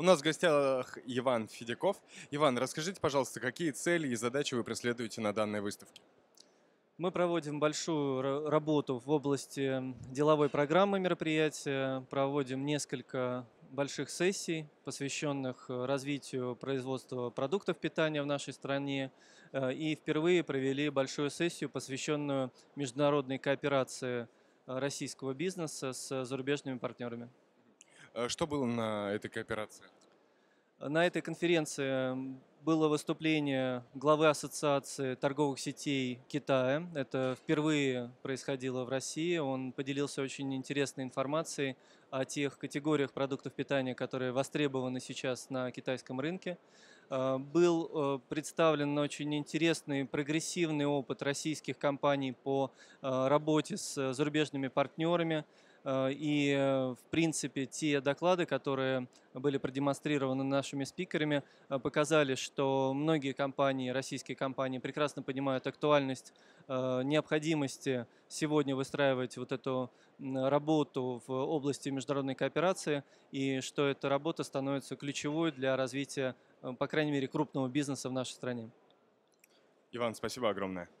У нас в гостях Иван Федяков. Иван, расскажите, пожалуйста, какие цели и задачи вы преследуете на данной выставке? Мы проводим большую работу в области эм, деловой программы мероприятия, проводим несколько больших сессий, посвященных э, развитию производства продуктов питания в нашей стране. Э, и впервые провели большую сессию, посвященную международной кооперации э, российского бизнеса с зарубежными партнерами. Э, что было на этой кооперации? На этой конференции было выступление главы Ассоциации торговых сетей Китая. Это впервые происходило в России. Он поделился очень интересной информацией о тех категориях продуктов питания, которые востребованы сейчас на китайском рынке. Э, был э, представлен очень интересный прогрессивный опыт российских компаний по работе с зарубежными партнерами, Э, и, э, в принципе, те доклады, которые были продемонстрированы нашими спикерами, э, показали, что многие компании, российские компании, прекрасно понимают актуальность необходимости сегодня выстраивать вот эту работу в области международной кооперации, и что эта работа становится ключевой для развития, по крайней мере, крупного бизнеса в нашей стране. Иван, спасибо огромное.